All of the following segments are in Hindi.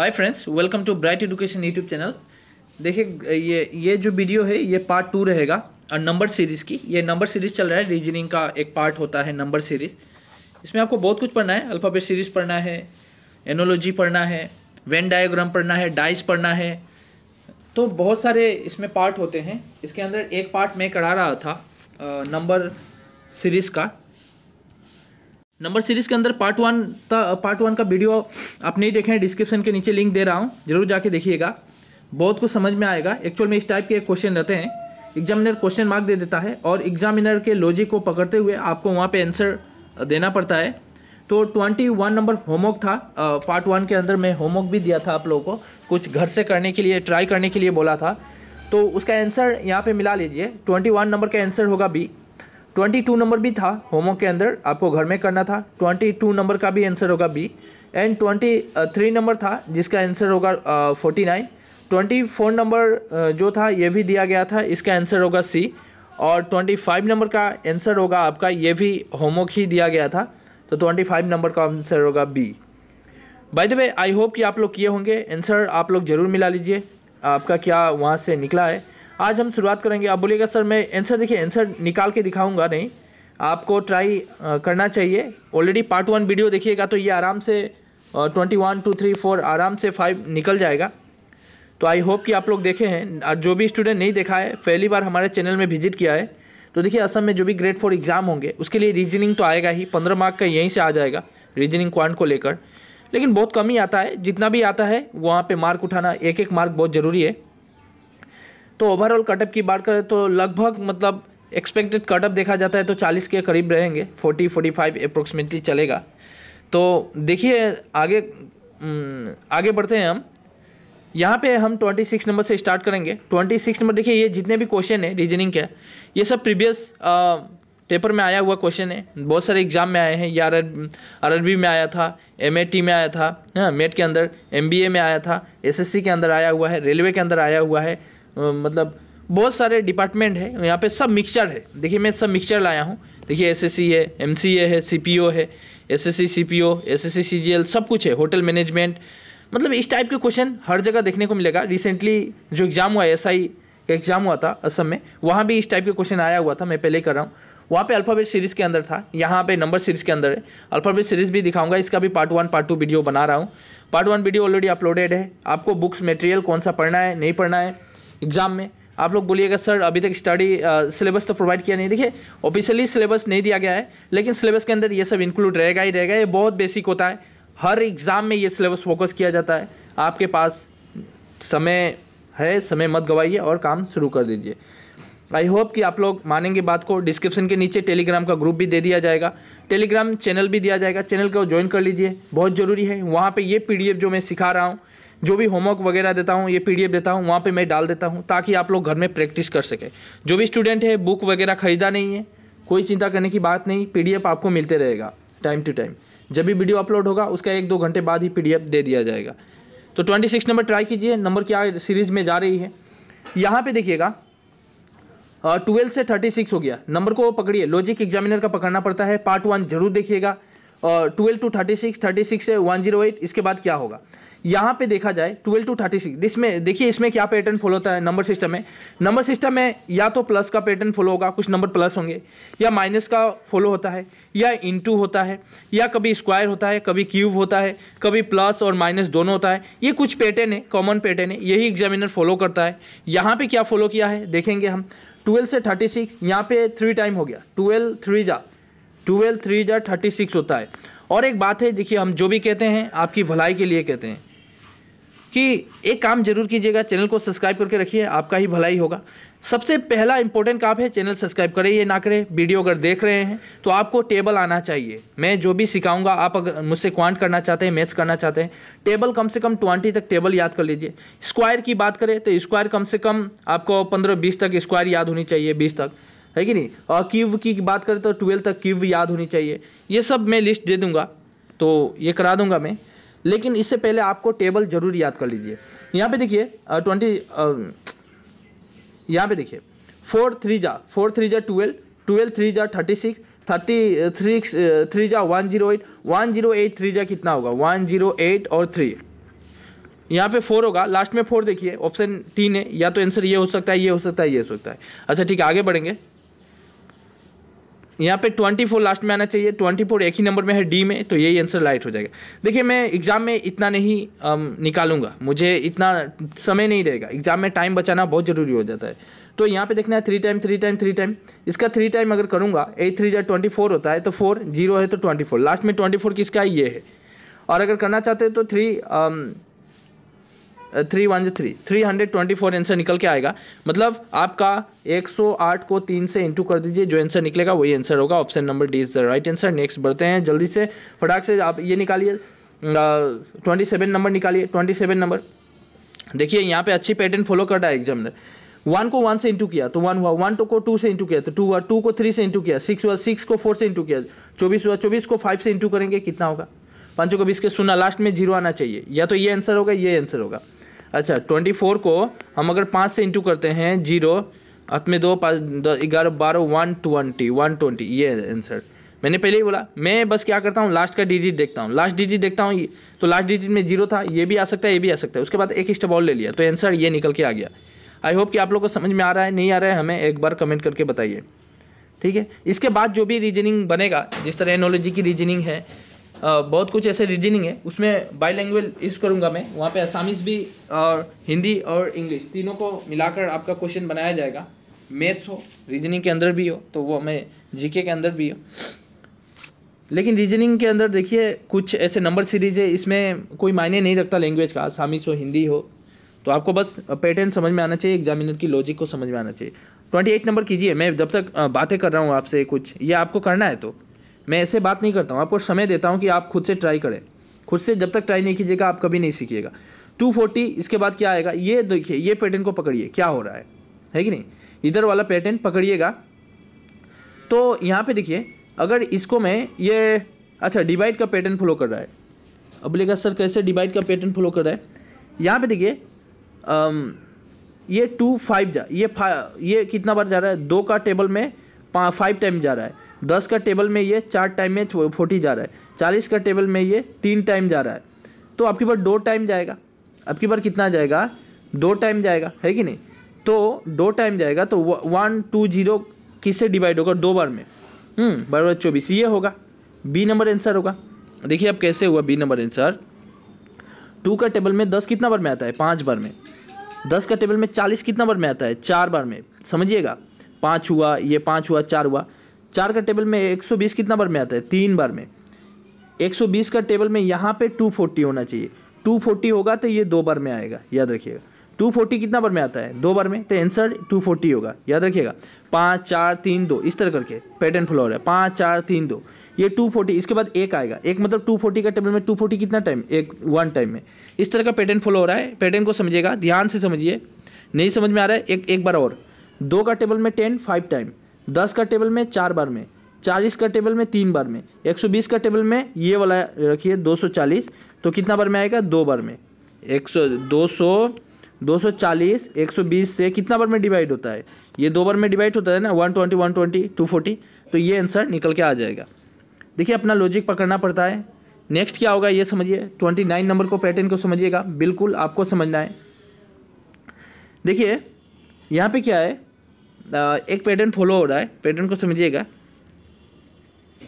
Hi friends welcome to Bright Education YouTube channel देखिए ये ये जो वीडियो है ये पार्ट टू रहेगा और नंबर सीरीज़ की ये नंबर सीरीज़ चल रहा है रीजनिंग का एक पार्ट होता है नंबर सीरीज़ इसमें आपको बहुत कुछ पढ़ना है अल्फ़ाबेट सीरीज़ पढ़ना है एनोलॉजी पढ़ना है वेन डायग्राम पढ़ना है डाइस पढ़ना है तो बहुत सारे इसमें पार्ट होते हैं इसके अंदर एक पार्ट मैं करा रहा था नंबर सीरीज़ का नंबर सीरीज के अंदर पार्ट वन पार्ट वन का वीडियो आप नहीं देखें डिस्क्रिप्शन के नीचे लिंक दे रहा हूँ जरूर जाके देखिएगा बहुत कुछ समझ में आएगा एक्चुअल में इस टाइप के क्वेश्चन रहते हैं एग्जामिनर क्वेश्चन मार्क दे देता है और एग्जामिनर के लॉजिक को पकड़ते हुए आपको वहाँ पे आंसर देना पड़ता है तो ट्वेंटी वन नंबर होमवर्क था पार्ट वन के अंदर मैं होमवर्क भी दिया था आप लोगों को कुछ घर से करने के लिए ट्राई करने के लिए बोला था तो उसका आंसर यहाँ पे मिला लीजिए ट्वेंटी वन नंबर का आंसर होगा बी ट्वेंटी टू नंबर भी था होमवर्क के अंदर आपको घर में करना था ट्वेंटी टू नंबर का भी आंसर होगा B and twenty three uh, number था जिसका आंसर होगा forty uh, nine twenty four number uh, जो था ये भी दिया गया था इसका आंसर होगा सी और ट्वेंटी फाइव नंबर का आंसर होगा आपका ये भी होमवर्क ही दिया गया था तो ट्वेंटी फाइव नंबर का आंसर होगा B by the way I hope कि आप लोग किए होंगे आंसर आप लोग ज़रूर मिला लीजिए आपका क्या वहाँ से निकला है आज हम शुरुआत करेंगे आप बोलिएगा सर मैं आंसर देखिए आंसर निकाल के दिखाऊंगा नहीं आपको ट्राई करना चाहिए ऑलरेडी पार्ट वन वीडियो देखिएगा तो ये आराम से twenty one two three four आराम से फाइव निकल जाएगा तो आई होप कि आप लोग देखे हैं और जो भी स्टूडेंट नहीं देखा है पहली बार हमारे चैनल में विजिट किया है तो देखिए असम में जो भी ग्रेड फोर एग्ज़ाम होंगे उसके लिए रीजनिंग तो आएगा ही पंद्रह मार्क का यहीं से आ जाएगा रीजनिंग क्वांट को लेकर लेकिन बहुत कम ही आता है जितना भी आता है वहाँ पे मार्क उठाना एक एक मार्क बहुत ज़रूरी है तो ओवरऑल कटअप की बात करें तो लगभग मतलब एक्सपेक्टेड कटअप देखा जाता है तो 40 के करीब रहेंगे 40 45 अप्रोक्सीमेटली चलेगा तो देखिए आगे हम्म, आगे बढ़ते हैं हम यहाँ पे हम 26 नंबर से स्टार्ट करेंगे 26 नंबर देखिए ये जितने भी क्वेश्चन है रीजनिंग के ये सब प्रीवियस पेपर में आया हुआ क्वेश्चन है बहुत सारे एग्जाम में आए हैं या आर में आया था एम में आया था मेट हाँ, के अंदर एम में आया था एस के अंदर आया हुआ है रेलवे के अंदर आया हुआ है मतलब बहुत सारे डिपार्टमेंट है यहाँ पे सब मिक्सचर है देखिए मैं सब मिक्सचर लाया हूँ देखिए एस है एम है सी है एस एस सी सब कुछ है होटल मैनेजमेंट मतलब इस टाइप के क्वेश्चन हर जगह देखने को मिलेगा रिसेंटली जो एग्ज़ाम हुआ एस आई का एग्ज़ाम हुआ था असम में वहाँ भी इस टाइप के क्वेश्चन आया हुआ था मैं पहले कर रहा हूँ वहाँ पे अल्फ़ाबेट सीरीज़ के अंदर था यहाँ पे नंबर सीरीज़ के अंदर है अल्फ़ाबेट सीरीज़ भी दिखाऊंगा इसका भी part one part two video बना रहा हूँ part one video already uploaded है आपको बुक्स मटेरियल कौन सा पढ़ना है नहीं पढ़ना है एग्ज़ाम में आप लोग बोलिएगा सर अभी तक स्टडी सिलेबस तो प्रोवाइड किया नहीं देखिए ऑफिशियली सिलेबस नहीं दिया गया है लेकिन सिलेबस के अंदर ये सब इंक्लूड रहेगा ही रहेगा ये बहुत बेसिक होता है हर एग्ज़ाम में ये सिलेबस फोकस किया जाता है आपके पास समय है समय मत गवाइए और काम शुरू कर दीजिए आई होप कि आप लोग मानेंगे बात को डिस्क्रिप्शन के नीचे टेलीग्राम का ग्रुप भी दे दिया जाएगा टेलीग्राम चैनल भी दिया जाएगा चैनल को ज्वाइन कर लीजिए बहुत ज़रूरी है वहाँ पे ये पीडीएफ जो मैं सिखा रहा हूँ जो भी होमवर्क वगैरह देता हूँ ये पीडीएफ देता हूँ वहाँ पे मैं डाल देता हूँ ताकि आप लोग घर में प्रैक्टिस कर सकें जो भी स्टूडेंट है बुक वगैरह ख़रीदा नहीं है कोई चिंता करने की बात नहीं पीडीएफ आपको मिलते रहेगा टाइम टू टाइम जब भी वीडियो अपलोड होगा उसका एक दो घंटे बाद ही पी दे दिया जाएगा तो ट्वेंटी सिक्स नंबर ट्राई कीजिए नंबर क्या सीरीज़ में जा रही है यहाँ पर देखिएगा ट्वेल्थ से थर्टी सिक्स हो गया नंबर को पकड़िए लॉजिक एग्जामिनर का पकड़ना पड़ता है पार्ट वन जरूर देखिएगा twelve two thirty six thirty six से वन जीरो एट इसके बाद क्या होगा यहाँ पे देखा जाए ट्वेल्व टू थर्टी सिक्स इसमें देखिए इसमें क्या पैटर्न फॉलो होता है नंबर सिस्टम में नंबर सिस्टम में या तो प्लस का पैटर्न फॉलो होगा कुछ नंबर प्लस होंगे या माइनस का फॉलो होता है या इनटू होता है या कभी स्क्वायर होता है कभी क्यूब होता है कभी प्लस और माइनस दोनों होता है ये कुछ पैटर्न है कॉमन पैटर्न है यही एग्जामिनर फॉलो करता है यहाँ पर क्या फॉलो किया है देखेंगे हम ट्वेल्व से थर्टी सिक्स यहाँ पे थ्री टाइम हो गया ट्वेल्व थ्री जा ट्वेल्व थ्री जार थर्टी सिक्स होता है और एक बात है देखिए हम जो भी कहते हैं आपकी भलाई के लिए कहते हैं कि एक काम जरूर कीजिएगा चैनल को सब्सक्राइब करके रखिए आपका ही भलाई होगा सबसे पहला इंपॉर्टेंट काम है चैनल सब्सक्राइब करें ये ना करें वीडियो अगर देख रहे हैं तो आपको टेबल आना चाहिए मैं जो भी सिखाऊंगा आप अगर मुझसे क्वांट करना चाहते हैं मैथ्स करना चाहते हैं टेबल कम से कम ट्वेंटी तक टेबल याद कर लीजिए स्क्वायर की बात करें तो स्क्वायर कम से कम आपको पंद्रह बीस तक स्क्वायर याद होनी चाहिए बीस तक है कि नहीं और क्यूब की बात करें तो ट्वेल्थ तक क्यूब याद होनी चाहिए ये सब मैं लिस्ट दे दूंगा तो ये करा दूंगा मैं लेकिन इससे पहले आपको टेबल ज़रूर याद कर लीजिए यहाँ पे देखिए ट्वेंटी यहाँ पे देखिए फोर थ्री जा फोर थ्री जा ट्वेल्व ट्वेल्व थ्री जा thirty six thirty three three जा one zero eight one zero eight three जा कितना होगा वन जीरो एट और थ्री यहाँ पे फोर होगा लास्ट में फोर देखिए ऑप्शन तीन है या तो आंसर ये हो सकता है ये हो सकता है ये हो सकता है अच्छा ठीक है आगे बढ़ेंगे यहाँ पे 24 लास्ट में आना चाहिए 24 एक ही नंबर में है डी में तो यही आंसर लाइट हो जाएगा देखिए मैं एग्ज़ाम में इतना नहीं अम, um, निकालूंगा मुझे इतना समय नहीं रहेगा एग्ज़ाम में टाइम बचाना बहुत ज़रूरी हो जाता है तो यहाँ पे देखना है three time three time three time इसका थ्री टाइम अगर करूँगा एट थ्री जै ट्वेंटी फोर होता है तो फोर जीरो है तो ट्वेंटी फोर लास्ट में ट्वेंटी फोर किसका ये है और अगर करना चाहते हैं तो थ्री थ्री वन जो three three hundred twenty four answer निकल के आएगा मतलब आपका एक सौ आठ को तीन से इंटू कर दीजिए जो आंसर निकलेगा वही आंसर होगा option number D is the right answer next बढ़ते हैं जल्दी से फटाक से आप ये निकालिए ट्वेंटी सेवन नंबर निकालिए ट्वेंटी सेवन नंबर देखिए यहाँ पे अच्छी पैटर्न फॉलो कर रहा है एग्जाम ने वन को वन से इंटू किया तो वन हुआ वन टू को टू से इंटू किया तो टू हुआ टू को थ्री से इंटू किया सिक्स हुआ सिक्स को फोर से इंटू किया चौबीस हुआ चौबीस को फाइव से इंटू करेंगे कितना होगा पाँचों को बीस के सुना लास्ट में जीरो आना चाहिए या तो ये आंसर होगा ये आंसर होगा अच्छा ट्वेंटी फोर को हम अगर पाँच से इंटू करते हैं जीरो अत में दो पाँच ग्यारह बारह वन ट्वेंटी वन ट्वेंटी ये आंसर मैंने पहले ही बोला मैं बस क्या करता हूँ लास्ट का डिजिट देखता हूँ लास्ट डिजिट देखता हूँ तो लास्ट डिजिट में जीरो था ये भी आ सकता है ये भी आ सकता है उसके बाद एक स्टेप और ले लिया तो आंसर ये निकल के आ गया आई होप कि आप लोग को समझ में आ रहा है नहीं आ रहा है हमें एक बार कमेंट करके बताइए ठीक है इसके बाद जो भी रीजनिंग बनेगा जिस तरह एनोलॉजी की रीजनिंग है बहुत कुछ ऐसे रीजनिंग है उसमें बाई लैंग्वेज यूज़ करूँगा मैं वहाँ पे असामिस भी और हिंदी और इंग्लिश तीनों को मिलाकर आपका क्वेश्चन बनाया जाएगा मैथ्स हो रीजनिंग के अंदर भी हो तो वो हमें जीके के अंदर भी हो लेकिन रीजनिंग के अंदर देखिए कुछ ऐसे नंबर सीरीज है इसमें कोई मायने नहीं रखता लैंग्वेज का आसामिस हो हिंदी हो तो आपको बस पैटर्न समझ में आना चाहिए एग्जामिनर की लॉजिक को समझ में आना चाहिए ट्वेंटी एट नंबर कीजिए मैं जब तक बातें कर रहा हूँ आपसे कुछ ये आपको करना है तो मैं ऐसे बात नहीं करता हूँ आपको समय देता हूँ कि आप खुद से ट्राई करें खुद से जब तक ट्राई नहीं कीजिएगा आप कभी नहीं सीखिएगा 240 इसके बाद क्या आएगा ये देखिए ये पैटर्न को पकड़िए क्या हो रहा है है कि नहीं इधर वाला पैटर्न पकड़िएगा तो यहाँ पे देखिए अगर इसको मैं ये अच्छा डिवाइड का पैटर्न फॉलो कर रहा है अब लेगा सर कैसे डिवाइड का पैटर्न फॉलो कर रहा है यहाँ पे देखिए ये टू फाइव जा ये फा, ये कितना बार जा रहा है दो का टेबल में फाइव टाइम जा रहा है दस का टेबल में ये चार टाइम में फोर्टी जा रहा है चालीस का टेबल में ये तीन टाइम जा रहा है तो आपके पास दो टाइम जाएगा आपके पास कितना जाएगा दो टाइम जाएगा है कि नहीं तो दो टाइम जाएगा तो वन टू जीरो किससे डिवाइड होगा दो बार में हम्म, बार बार चौबीस ये होगा बी नंबर आंसर होगा देखिए अब कैसे हुआ बी नंबर आंसर टू का टेबल में दस कितना बार में आता है पाँच बार में दस का टेबल में चालीस कितना बार में आता है चार बार में समझिएगा पाँच हुआ ये पाँच हुआ चार हुआ चार का टेबल में 120 कितना बार में आता है तीन बार में 120 का टेबल में यहाँ पे 240 होना चाहिए 240 होगा तो ये दो बार में आएगा याद रखिएगा 240 कितना बार में आता है दो बार में तो आंसर 240 होगा याद रखिएगा पाँच चार तीन दो इस तरह करके पैटर्न फॉलो हो रहा है पाँच चार तीन दो ये 240 इसके बाद एक आएगा एक मतलब 240 का टेबल में 240 कितना टाइम एक वन टाइम में इस तरह का पैटर्न फॉलो हो रहा है पैटर्न को समझिएगा ध्यान से समझिए नहीं समझ में आ रहा है एक एक बार और दो का टेबल में टेन फाइव टाइम दस का टेबल में चार बार में चालीस का टेबल में तीन बार में एक सौ बीस का टेबल में ये वाला रखिए दो सौ चालीस तो कितना बार में आएगा दो बार में एक सौ दो सौ दो सौ चालीस एक सौ बीस से कितना बार में डिवाइड होता है ये दो बार में डिवाइड होता है ना one twenty one twenty two forty तो ये आंसर निकल के आ जाएगा देखिए अपना लॉजिक पकड़ना पड़ता है नेक्स्ट क्या होगा ये समझिए ट्वेंटी नाइन नंबर को पैटर्न को समझिएगा बिल्कुल आपको समझना है देखिए यहाँ पे क्या है एक पैटर्न फॉलो हो रहा है पैटर्न को समझिएगा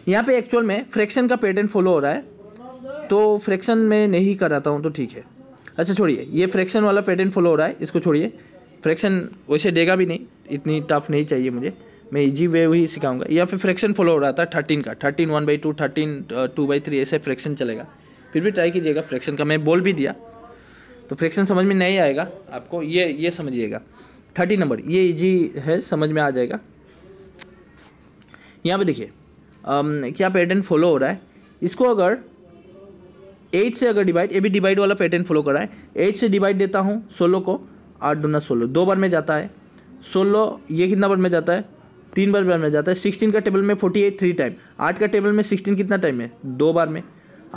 यहाँ पे एक्चुअल में फ्रैक्शन का पैटर्न फॉलो हो रहा है तो फ्रैक्शन में नहीं कराता हूँ तो ठीक है अच्छा छोड़िए ये फ्रैक्शन वाला पैटर्न फॉलो हो रहा है इसको छोड़िए फ्रैक्शन वैसे देगा भी नहीं इतनी टफ नहीं चाहिए मुझे मैं इजी वे ही सिखाऊंगा या फिर फ्रैक्शन फॉलो हो रहा था थर्टीन का thirteen one by two thirteen two by three ऐसे फ्रैक्शन चलेगा फिर भी ट्राई कीजिएगा फ्रैक्शन का मैं बोल भी दिया तो फ्रैक्शन समझ में नहीं आएगा आपको ये ये समझिएगा थर्टी नंबर ये इजी है समझ में आ जाएगा यहाँ पे देखिए क्या पैटर्न फॉलो हो रहा है इसको अगर एट से अगर डिवाइड ये भी डिवाइड वाला पैटर्न फॉलो कर रहा है एट से डिवाइड देता हूँ सोलह को आठ दुना सोलो दो बार में जाता है सोलह ये कितना बार में जाता है तीन बार बार में जाता है सिक्सटीन का टेबल में फोर्टी एट थ्री टाइम आठ का टेबल में सिक्सटीन कितना टाइम है दो बार में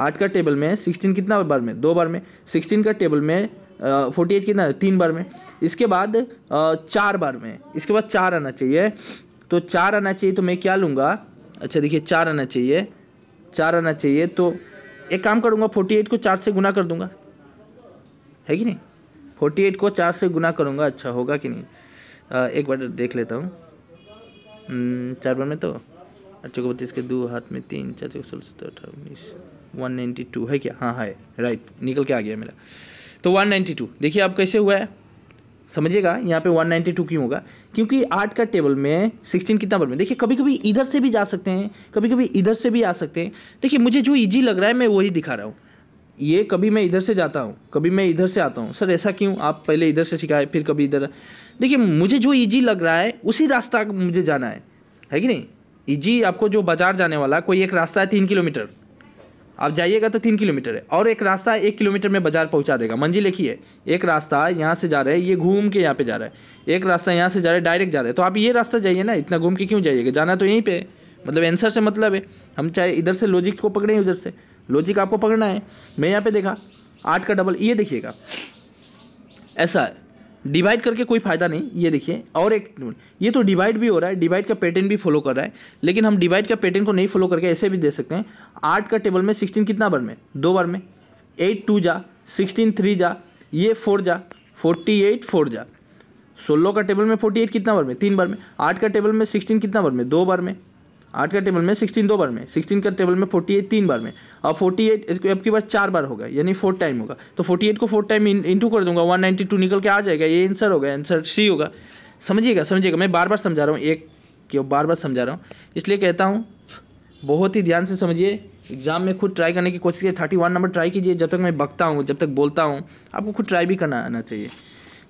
आठ का टेबल में सिक्सटीन कितना बार में दो बार में सिक्सटीन का टेबल में फोर्टी एट कितना तीन बार में इसके बाद चार बार में इसके बाद चार आना चाहिए तो चार आना चाहिए तो मैं क्या लूँगा अच्छा देखिए चार आना चाहिए चार आना चाहिए तो एक काम करूँगा फोर्टी एट को चार से गुना कर दूँगा है कि नहीं फोर्टी एट को चार से गुना करूँगा अच्छा होगा कि नहीं आ, एक बार देख लेता हूँ हम्म, चार बार में तो अच्छा को बत्तीस के दो हाथ में तीन चार सोलह सत्रह अठारह उन्नीस वन नाइन्टी टू है क्या हाँ है राइट निकल के आ गया मेरा तो 192 देखिए आप कैसे हुआ है समझिएगा यहाँ पे 192 क्यों होगा क्योंकि आठ का टेबल में 16 कितना बन में देखिए कभी कभी इधर से भी जा सकते हैं कभी कभी इधर से भी आ सकते हैं देखिए मुझे जो ईजी लग रहा है मैं वही दिखा रहा हूँ ये कभी मैं इधर से जाता हूँ कभी मैं इधर से आता हूँ सर ऐसा क्यों आप पहले इधर से सिखाए फिर कभी इधर देखिए मुझे जो ईजी लग रहा है उसी रास्ता मुझे जाना है है कि नहीं ईजी आपको जो बाज़ार जाने वाला कोई एक रास्ता है तीन किलोमीटर आप जाइएगा तो तीन किलोमीटर है और एक रास्ता एक किलोमीटर में बाजार पहुंचा देगा मंजिल एक ही है एक रास्ता यहाँ से जा रहा है ये घूम के यहाँ पे जा रहा है एक रास्ता यहाँ से जा रहा है डायरेक्ट जा रहा है तो आप ये रास्ता जाइए ना इतना घूम के क्यों जाइएगा जाना तो यहीं पर है मतलब आंसर से मतलब है हम चाहे इधर से लॉजिक को पकड़ें उधर से लॉजिक आपको पकड़ना है मैं यहाँ पर देखा आठ का डबल ये देखिएगा ऐसा है डिवाइड करके कोई फ़ायदा नहीं ये देखिए और एक ये तो डिवाइड भी हो रहा है डिवाइड का पैटर्न भी फॉलो कर रहा है लेकिन हम डिवाइड का पैटर्न को नहीं फॉलो करके ऐसे भी दे सकते हैं आठ का टेबल में सिक्सटीन कितना बार में दो बार में एट टू जा सिक्सटीन थ्री जा ये फोर जा फोर्टी एट फोर जा सोलह का टेबल में फोर्टी एट कितना बार में तीन बार में आठ का टेबल में सिक्सटीन कितना बार में दो बार में आठ का टेबल में सिक्सटीन दो बार में सिक्सटीन का टेबल में फोर्टी एट तीन बार में और फोर्टी एट इसको आपके पास चार बार होगा यानी फोर्थ टाइम होगा तो फोर्टी एट को फोर्थ टाइम इंटू कर दूंगा वन नाइन्टी टू निकल के आ जाएगा ये आंसर होगा आंसर सी होगा समझिएगा समझिएगा मैं बार बार समझा रहा हूँ एक क्यों बार बार समझा रहा हूँ इसलिए कहता हूँ बहुत ही ध्यान से समझिए एग्ज़ाम में खुद ट्राई करने की कोशिश कीजिए थर्टी वन नंबर ट्राई कीजिए जब तक मैं बकता हूँ जब तक बोलता हूँ आपको खुद ट्राई भी करना आना चाहिए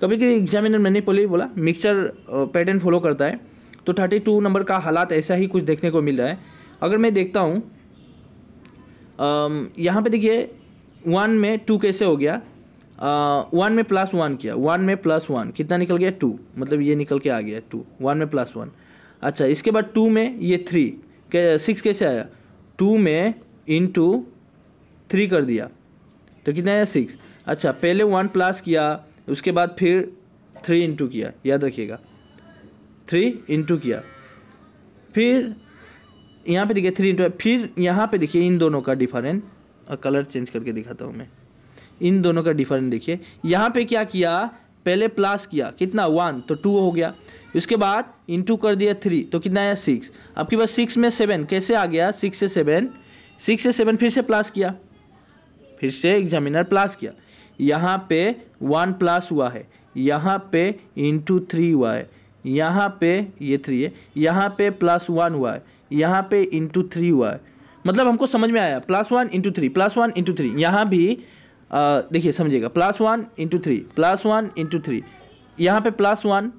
कभी कभी एग्जामिनर मैंने पहले ही बोला मिक्सचर पैटर्न फॉलो करता है तो थर्टी टू नंबर का हालात ऐसा ही कुछ देखने को मिल रहा है अगर मैं देखता हूँ यहाँ पे देखिए वन में टू कैसे हो गया वन में प्लस वन किया वन में प्लस वन कितना निकल गया टू मतलब ये निकल के आ गया टू वन में प्लस वन अच्छा इसके बाद टू में ये थ्री सिक्स कैसे आया टू में इन टू थ्री कर दिया तो कितना आया सिक्स अच्छा पहले वन प्लस किया उसके बाद फिर थ्री इंटू किया याद रखिएगा थ्री इंटू किया फिर यहाँ पे देखिए थ्री इंटू फिर यहाँ पे देखिए इन दोनों का डिफरेंट कलर चेंज करके दिखाता हूँ मैं इन दोनों का डिफरेंट देखिए यहाँ पे क्या किया पहले प्लस किया कितना वन तो टू हो गया उसके बाद इंटू कर दिया थ्री तो कितना आया सिक्स आपके पास सिक्स में सेवन कैसे आ गया सिक्स से सेवन सिक्स से सेवन फिर से प्लस किया फिर से एग्जामिनर प्लस किया यहाँ पे वन प्लस हुआ है यहाँ पे इंटू थ्री हुआ है यहाँ पे ये थ्री है यहाँ पे प्लस वन हुआ है यहाँ पे इंटू थ्री हुआ है मतलब हमको समझ में आया plus one into three plus one into three यहाँ भी देखिए समझिएगा plus one into three plus one into three यहाँ पे प्लस वन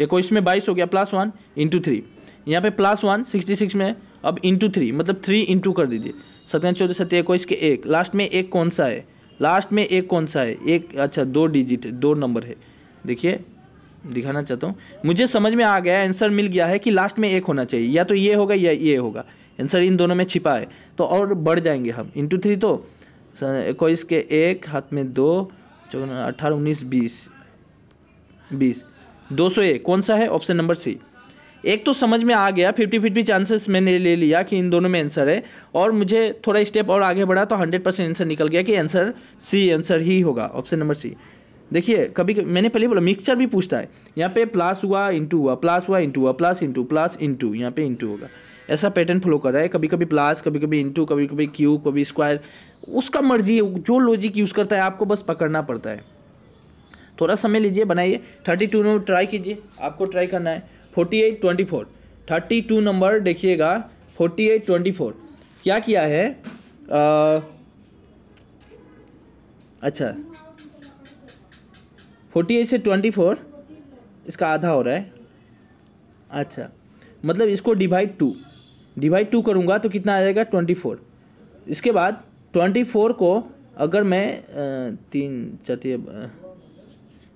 इक्कीस में बाईस हो गया प्लस वन इंटू थ्री यहाँ पे प्लस वन सिक्सटी सिक्स में अब इंटू थ्री मतलब थ्री इंटू कर दीजिए सत्या चौदह सत्य इक्कीस के एक लास्ट में एक कौन सा है लास्ट में एक कौन सा है एक अच्छा दो डिजिट दो नंबर है देखिए दिखाना चाहता हूँ मुझे समझ में आ गया आंसर मिल गया है कि लास्ट में एक होना चाहिए या तो ये होगा या ये होगा आंसर इन दोनों में छिपा है तो और बढ़ जाएंगे हम इंटू थ्री तो इक्कीस के एक हाथ में दो अठारह उन्नीस बीस बीस दो सौ एक कौन सा है ऑप्शन नंबर सी एक तो समझ में आ गया फिफ्टी फिफ्टी चांसेस मैंने ले लिया कि इन दोनों में आंसर है और मुझे थोड़ा स्टेप और आगे बढ़ा तो हंड्रेड परसेंट आंसर निकल गया कि आंसर सी आंसर ही होगा ऑप्शन नंबर सी देखिए कभी मैंने पहले बोला मिक्सचर भी पूछता है यहाँ पे प्लस हुआ इंटू हुआ प्लस हुआ इंटू हुआ प्लस इंटू प्लस इंटू यहाँ पे इंटू होगा ऐसा पैटर्न फॉलो कर रहा है कभी कभी प्लस कभी कभी इंटू कभी कभी क्यू कभी स्क्वायर उसका मर्जी है जो लॉजिक यूज़ करता है आपको बस पकड़ना पड़ता है थोड़ा समय लीजिए बनाइए थर्टी टू नंबर ट्राई कीजिए आपको ट्राई करना है forty eight twenty four thirty two number देखिएगा फोर्टी एट ट्वेंटी फोर क्या किया है आ, अच्छा फोर्टी एट से ट्वेंटी फोर इसका आधा हो रहा है अच्छा मतलब इसको डिवाइड टू डिवाइड टू करूँगा तो कितना आ जाएगा ट्वेंटी फोर इसके बाद ट्वेंटी फोर को अगर मैं तीन चौथी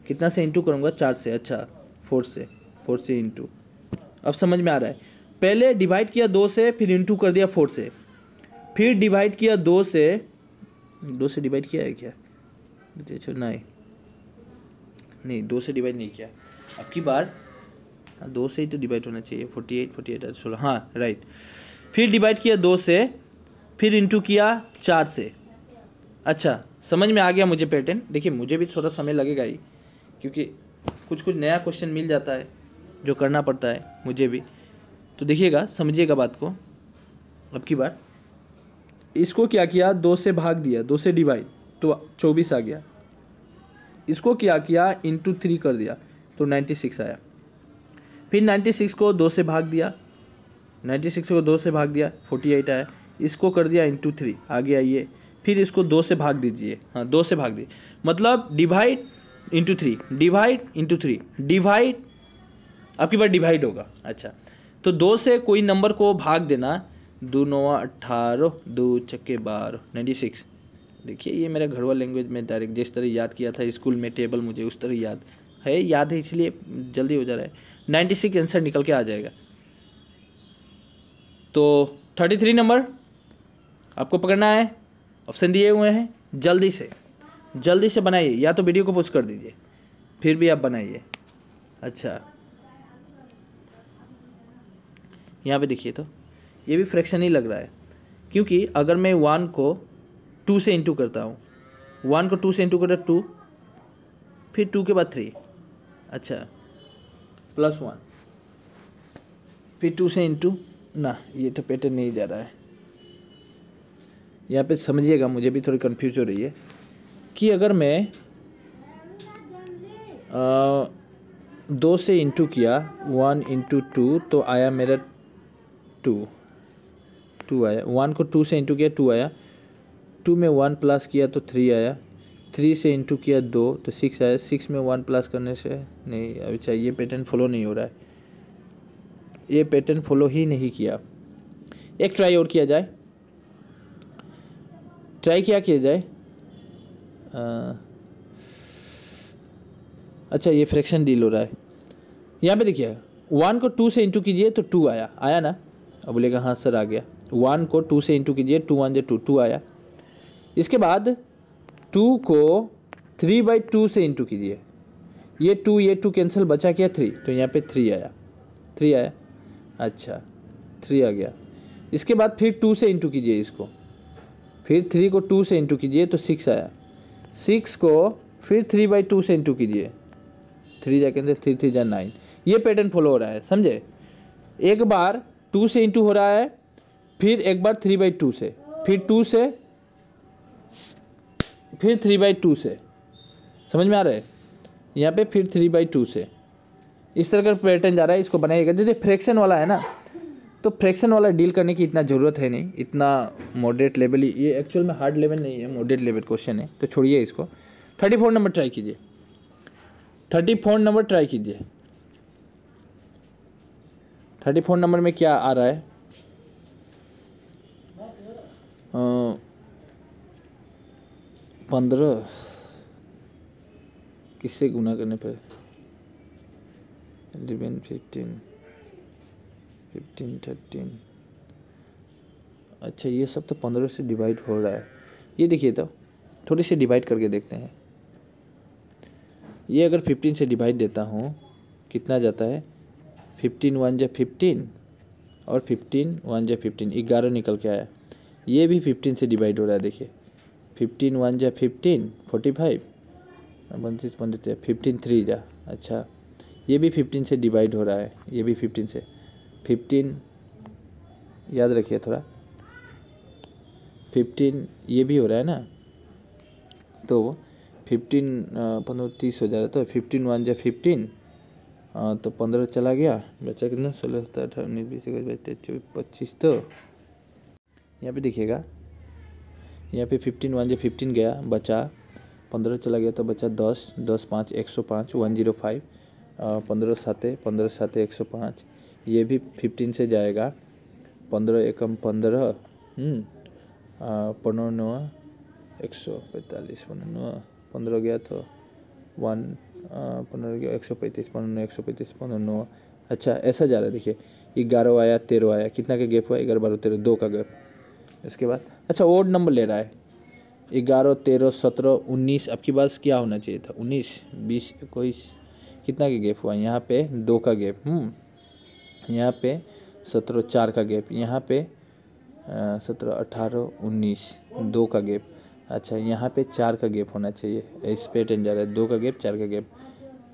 कितना से इंटू करूँगा चार से अच्छा फोर से फोर से इंटू अब समझ में आ रहा है पहले डिवाइड किया दो से फिर इंटू कर दिया फोर से फिर डिवाइड किया दो से दो से डिवाइड किया है क्या अच्छा नहीं नहीं दो से डिवाइड नहीं किया अब की बार हाँ, दो से ही तो डिवाइड होना चाहिए फोर्टी एट फोर्टी एट सोलह हाँ राइट फिर डिवाइड किया दो से फिर इंटू किया चार से अच्छा समझ में आ गया मुझे पैटर्न देखिए मुझे भी थोड़ा समय लगेगा ही क्योंकि कुछ कुछ नया क्वेश्चन मिल जाता है जो करना पड़ता है मुझे भी तो देखिएगा समझिएगा बात को अब की बार इसको क्या किया दो से भाग दिया दो से डिवाइड तो चौबीस आ गया इसको क्या किया इंटू थ्री कर दिया तो नाइन्टी सिक्स आया फिर नाइन्टी सिक्स को दो से भाग दिया नाइन्टी सिक्स को दो से भाग दिया फोर्टी एट आया इसको कर दिया इंटू थ्री आगे आइए फिर इसको दो से भाग दीजिए हाँ दो से भाग दीजिए मतलब divide into three divide into three divide आपकी बार डिवाइड होगा अच्छा तो दो से कोई नंबर को भाग देना दो नौ अट्ठारह दो छक्के बारह नाइन्टी सिक्स देखिए ये मेरा घरवा लैंग्वेज में डायरेक्ट जिस तरह याद किया था स्कूल में टेबल मुझे उस तरह याद है याद है इसलिए जल्दी हो जा रहा है नाइन्टी सिक्स आंसर निकल के आ जाएगा तो थर्टी थ्री नंबर आपको पकड़ना है ऑप्शन दिए हुए हैं जल्दी से जल्दी से बनाइए या तो वीडियो को पोस्ट कर दीजिए फिर भी आप बनाइए अच्छा यहाँ पे देखिए तो ये भी फ्रैक्शन ही लग रहा है क्योंकि अगर मैं वन को टू से इंटू करता हूँ वन को टू से इंटू करता टू फिर टू के बाद थ्री अच्छा प्लस वन फिर टू से इंटू ना ये तो पेटर नहीं जा रहा है यहाँ पे समझिएगा मुझे भी थोड़ी कन्फ्यूज हो रही है कि अगर मैं आ, दो से इंटू किया वन इंटू टू तो आया मेरा टू टू आया वन को टू से इंटू किया टू आया टू में वन प्लस किया तो थ्री आया थ्री से इंटू किया दो तो सिक्स आया सिक्स में वन प्लस करने से नहीं अच्छा ये पैटर्न फॉलो नहीं हो रहा है ये पैटर्न फॉलो ही नहीं किया एक ट्राई और किया जाए ट्राई क्या किया जाए आ, अच्छा ये फ्रैक्शन डील हो रहा है यहाँ पे देखिए वन को टू से इंटू कीजिए तो टू आया आया ना अब बोलेगा हाँ सर आ गया वन को टू से इंटू कीजिए टू वन जे टू टू आया इसके बाद टू को थ्री बाई टू से इंटू कीजिए ये टू ये टू कैंसिल बचा क्या थ्री तो यहाँ पे थ्री आया थ्री आया अच्छा थ्री आ गया इसके बाद फिर टू से इंटू कीजिए इसको फिर थ्री को टू से इंटू कीजिए तो सिक्स आया सिक्स को फिर थ्री बाई टू से इंटू कीजिए थ्री जा कैंसिल थ्री थ्री जा नाइन ये पैटर्न फॉलो हो रहा है समझे एक बार टू से इंटू हो रहा है फिर एक बार थ्री बाई टू से फिर टू से फिर थ्री बाई टू से समझ में आ रहा है यहाँ पे फिर थ्री बाई टू से इस तरह का पैटर्न जा रहा है इसको बनाइएगा जैसे फ्रैक्शन वाला है ना तो फ्रैक्शन वाला डील करने की इतना ज़रूरत है नहीं इतना मॉडरेट लेवल ही ये एक्चुअल में हार्ड लेवल नहीं है मॉडरेट लेवल क्वेश्चन है तो छोड़िए इसको थर्टी फोर नंबर ट्राई कीजिए थर्टी फोर नंबर ट्राई कीजिए थर्टी फोर नंबर में क्या आ रहा है पंद्रह किससे गुना करने पर एलेवन फिफ्टीन फिफ्टीन थर्टीन अच्छा ये सब तो पंद्रह से डिवाइड हो रहा है ये देखिए तो थोड़ी सी डिवाइड करके देखते हैं ये अगर फिफ्टीन से डिवाइड देता हूँ कितना जाता है फिफ्टीन वन जा फिफ्टीन और फिफ्टीन वन जा फिफ्टीन ग्यारह निकल के आया ये भी फिफ्टीन से डिवाइड हो रहा है देखिए फिफ्टीन वन जा फिफ्टीन फोर्टी फाइव पंतीस पंतीस फिफ्टीन थ्री जा अच्छा ये भी फिफ्टीन से डिवाइड हो रहा है ये भी फिफ्टीन से फिफ्टीन याद रखिए थोड़ा फिफ्टीन ये भी हो रहा है ना तो फिफ्टीन पंद्रह तीस हो जा रहा तो फिफ्टीन वन जा फिफ्टीन तो पंद्रह चला गया बचा कितना सोलह सत्रह अठारह उन्नीस बीस इक्कीस बाईस तेईस चौबीस पच्चीस तो यहाँ पे देखिएगा यहाँ पे फिफ्टीन वन जो फिफ्टीन गया बचा पंद्रह चला गया तो बचा दस दस पाँच एक सौ पाँच वन जीरो फाइव पंद्रह सात पंद्रह सात एक सौ पाँच ये भी फिफ्टीन से जाएगा पंद्रह एकम पंद्रह हम्म, पंद्रह नौ एक सौ पैंतालीस पंद्रह नौ पंद्रह गया तो वन पंद्रह गया एक सौ पैंतीस पंद्रह नौ एक सौ पैंतीस पंद्रह नौ अच्छा ऐसा जा रहा है देखिए ग्यारह आया तेरह आया कितना का गैप हुआ ग्यारह बारह तेरह दो का गैप इसके बाद अच्छा ओड नंबर ले रहा है ग्यारह तेरह सत्रह उन्नीस आपके पास क्या होना चाहिए था उन्नीस बीस इक्कीस कितना का गैप हुआ यहाँ पे दो का गैप हम्म। यहाँ पे सत्रह चार का गैप यहाँ पे सत्रह अठारह उन्नीस दो का गैप अच्छा यहाँ पे चार का गैप होना चाहिए इस पे टेन जा रहा है दो का गैप चार का गैप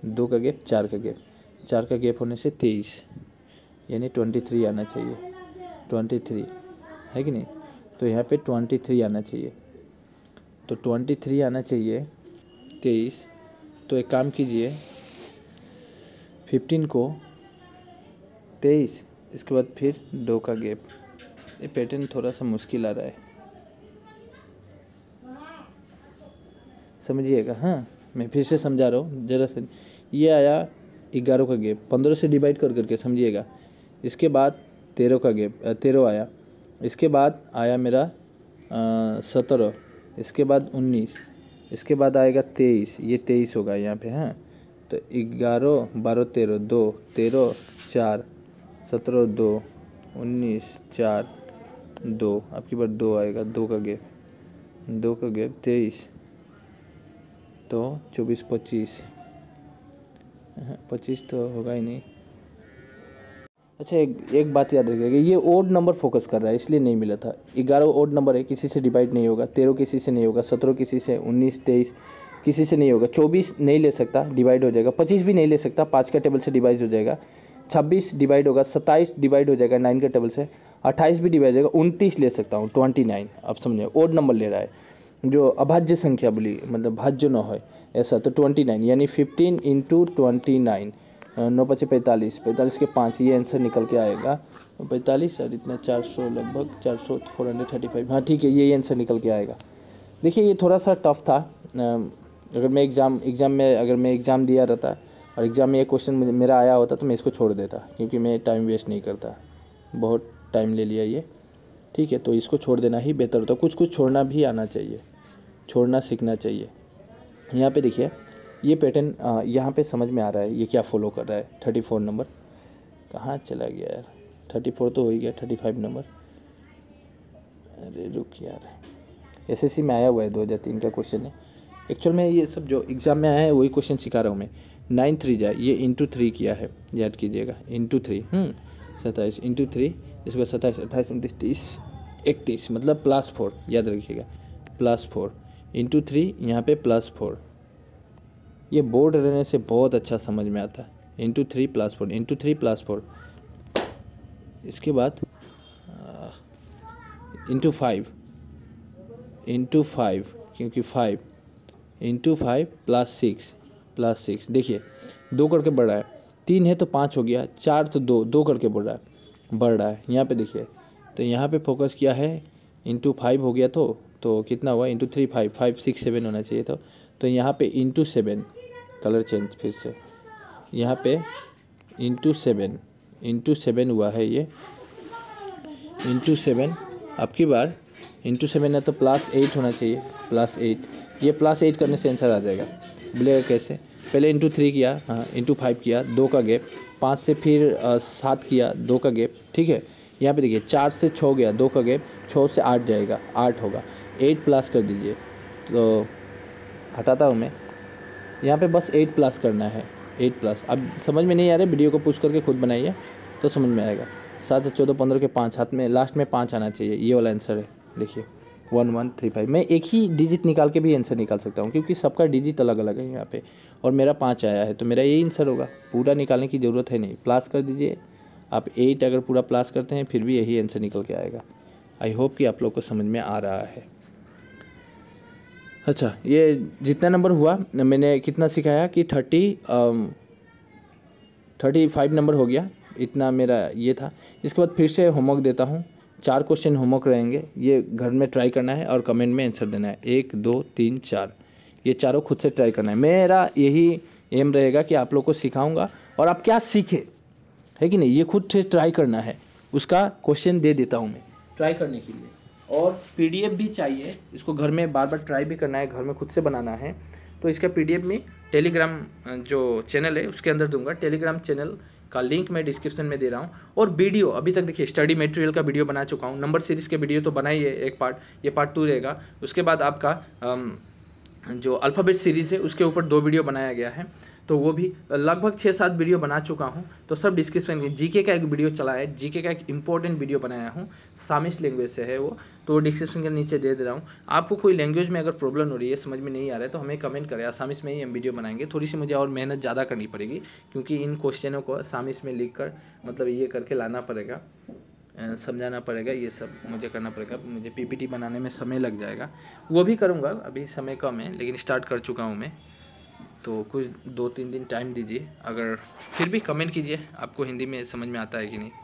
दो का गैप चार का गैप चार का गैप होने से तेईस यानी ट्वेंटी थ्री आना चाहिए ट्वेंटी थ्री है कि नहीं तो यहाँ पे ट्वेंटी थ्री आना चाहिए तो ट्वेंटी थ्री आना चाहिए तेईस तो एक काम कीजिए फिफ्टीन को तेईस इसके बाद फिर दो का गैप ये पैटर्न थोड़ा सा मुश्किल आ रहा है समझिएगा हाँ मैं फिर से समझा रहा हूँ ज़रा से ये आया ग्यारह का गैप पंद्रह से डिवाइड कर करके समझिएगा इसके बाद तेरह का गैप तेरह आया इसके बाद आया मेरा सत्रह इसके बाद उन्नीस इसके बाद आएगा तेईस ये तेईस होगा यहाँ पे हैं हाँ? तो ग्यारह बारह तेरह दो तेरह चार सत्रह दो उन्नीस चार दो आपकी बार दो आएगा दो का गेप दो का गेप तेईस तो चौबीस पच्चीस हाँ, पच्चीस तो होगा ही नहीं अच्छा एक एक बात याद रखिएगा ये ओड नंबर फोकस कर रहा है इसलिए नहीं मिला था ग्यारह ओड नंबर है किसी से डिवाइड नहीं होगा तेरह किसी से नहीं होगा सत्रह किसी से उन्नीस तेईस किसी से नहीं होगा चौबीस नहीं ले सकता डिवाइड हो जाएगा पच्चीस भी नहीं ले सकता पाँच का टेबल से डिवाइड हो जाएगा छब्बीस डिवाइड होगा सत्ताईस डिवाइड हो जाएगा नाइन का टेबल से अट्ठाईस भी डिवाइड होगा उनतीस ले सकता हूँ ट्वेंटी नाइन आप समझे ओड नंबर ले रहा है जो अभाज्य संख्या बोली मतलब भाज्य न हो ऐसा तो ट्वेंटी नाइन यानी फिफ्टीन इंटू ट्वेंटी नाइन नौ पचे पैंतालीस पैंतालीस के पाँच ये आंसर निकल के आएगा तो पैंतालीस और इतना चार सौ लगभग चार सौ फोर हंड्रेड थर्टी फाइव हाँ ठीक है ये आंसर निकल के आएगा देखिए ये थोड़ा सा टफ था अगर मैं एग्ज़ाम एग्ज़ाम में अगर मैं एग्ज़ाम दिया रहता और एग्ज़ाम में ये क्वेश्चन मेरा आया होता तो मैं इसको छोड़ देता क्योंकि मैं टाइम वेस्ट नहीं करता बहुत टाइम ले लिया ये ठीक है तो इसको छोड़ देना ही बेहतर होता कुछ कुछ छोड़ना भी आना चाहिए छोड़ना सीखना चाहिए यहाँ पे देखिए ये पैटर्न यहाँ पे समझ में आ रहा है ये क्या फॉलो कर रहा है थर्टी फोर नंबर कहाँ चला गया यार थर्टी फोर तो हो ही गया थर्टी फाइव नंबर अरे रुक यार एसएससी में आया हुआ है दो हज़ार तीन का क्वेश्चन है एक्चुअल में ये सब जो एग्ज़ाम में आया है वही क्वेश्चन सिखा रहा हूँ मैं नाइन थ्री जाए ये इंटू थ्री किया है याद कीजिएगा इंटू थ्री हम्म, सत्ताईस इंटू थ्री इसके बाद सत्ताईस अट्ठाईस उनतीस तीस इकतीस मतलब प्लस फोर याद रखिएगा प्लस फोर इंटू थ्री यहाँ पे प्लस फोर ये बोर्ड रहने से बहुत अच्छा समझ में आता है into three plus four into three plus four इसके बाद इंटू फाइव इंटू फाइव क्योंकि five into five plus six plus six देखिए दो करके बढ़ रहा है तीन है तो पाँच हो गया चार तो दो दो करके बढ़ रहा है बढ़ रहा है यहाँ पे देखिए तो यहाँ पे फोकस किया है इंटू फाइव हो गया तो तो कितना हुआ into three five five six seven होना चाहिए तो तो यहाँ पे इंटू सेवन कलर चेंज फिर से यहाँ पे इंटू सेवन इंटू सेवन हुआ है ये इंटू सेवन अब की बार इंटू सेवन है तो प्लस एट होना चाहिए प्लस एट ये प्लस एट करने से आंसर आ जाएगा बोलेगा कैसे पहले इंटू थ्री किया हाँ इंटू फाइव किया दो का गैप पाँच से फिर सात किया दो का गैप ठीक है यहाँ पे देखिए चार से छः गया दो का गैप छः से आठ जाएगा आठ होगा एट प्लस कर दीजिए तो हटाता हूँ मैं यहाँ पे बस एट प्लस करना है एट प्लस अब समझ में नहीं आ रहा वीडियो को पुश करके खुद बनाइए तो समझ में आएगा सात चौदह पंद्रह के पाँच हाथ में लास्ट में पाँच आना चाहिए ये वाला आंसर है देखिए वन वन थ्री फाइव मैं एक ही डिजिट निकाल के भी आंसर निकाल सकता हूँ क्योंकि सबका डिजिट अलग अलग है यहाँ पे और मेरा पाँच आया है तो मेरा यही आंसर होगा पूरा निकालने की ज़रूरत है नहीं प्लस कर दीजिए आप एट अगर पूरा प्लस करते हैं फिर भी यही आंसर निकल के आएगा आई होप कि आप लोग को समझ में आ रहा है अच्छा ये जितना नंबर हुआ मैंने कितना सिखाया कि थर्टी थर्टी फाइव नंबर हो गया इतना मेरा ये था इसके बाद फिर से होमवर्क देता हूँ चार क्वेश्चन होमवर्क रहेंगे ये घर में ट्राई करना है और कमेंट में आंसर देना है एक दो तीन चार ये चारों खुद से ट्राई करना है मेरा यही एम रहेगा कि आप लोग को सिखाऊंगा और आप क्या सीखे है कि नहीं ये खुद से ट्राई करना है उसका क्वेश्चन दे देता हूँ मैं ट्राई करने के लिए और पी भी चाहिए इसको घर में बार बार ट्राई भी करना है घर में खुद से बनाना है तो इसका पी में टेलीग्राम जो चैनल है उसके अंदर दूंगा टेलीग्राम चैनल का लिंक मैं डिस्क्रिप्शन में दे रहा हूँ और वीडियो अभी तक देखिए स्टडी मटेरियल का वीडियो बना चुका हूँ नंबर सीरीज़ के वीडियो तो ही है एक पार्ट ये पार्ट टू रहेगा उसके बाद आपका जो अल्फ़ाबेट सीरीज़ है उसके ऊपर दो वीडियो बनाया गया है तो वो भी लगभग छः सात वीडियो बना चुका हूँ तो सब डिस्क्रिप्शन में जीके का एक वीडियो चला है जीके का एक इंपॉर्टेंट वीडियो बनाया हूँ सामिश लैंग्वेज से है वो तो डिस्क्रिप्शन के नीचे दे दे रहा हूँ आपको कोई लैंग्वेज में अगर प्रॉब्लम हो रही है समझ में नहीं आ रहा है तो हमें कमेंट करें आसामिस में ही हम वीडियो बनाएंगे थोड़ी सी मुझे और मेहनत ज़्यादा करनी पड़ेगी क्योंकि इन क्वेश्चनों को आसामिस में लिख कर मतलब ये करके लाना पड़ेगा समझाना पड़ेगा ये सब मुझे करना पड़ेगा मुझे पीपीटी बनाने में समय लग जाएगा वो भी करूँगा अभी समय कम है लेकिन स्टार्ट कर चुका हूँ मैं तो कुछ दो तीन दिन टाइम दीजिए अगर फिर भी कमेंट कीजिए आपको हिंदी में समझ में आता है कि नहीं